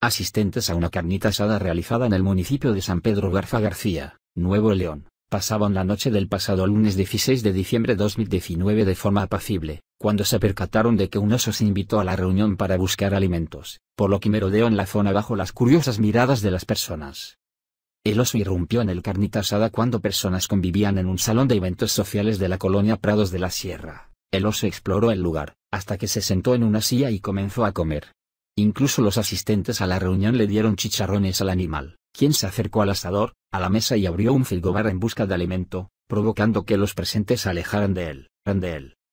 asistentes a una carnita asada realizada en el municipio de San Pedro Garza García, Nuevo León, pasaban la noche del pasado lunes 16 de diciembre de 2019 de forma apacible, cuando se percataron de que un oso se invitó a la reunión para buscar alimentos, por lo que merodeó en la zona bajo las curiosas miradas de las personas. El oso irrumpió en el carnita asada cuando personas convivían en un salón de eventos sociales de la colonia Prados de la Sierra. El oso exploró el lugar, hasta que se sentó en una silla y comenzó a comer. Incluso los asistentes a la reunión le dieron chicharrones al animal, quien se acercó al asador, a la mesa y abrió un filgobar en busca de alimento, provocando que los presentes se alejaran de él, de él.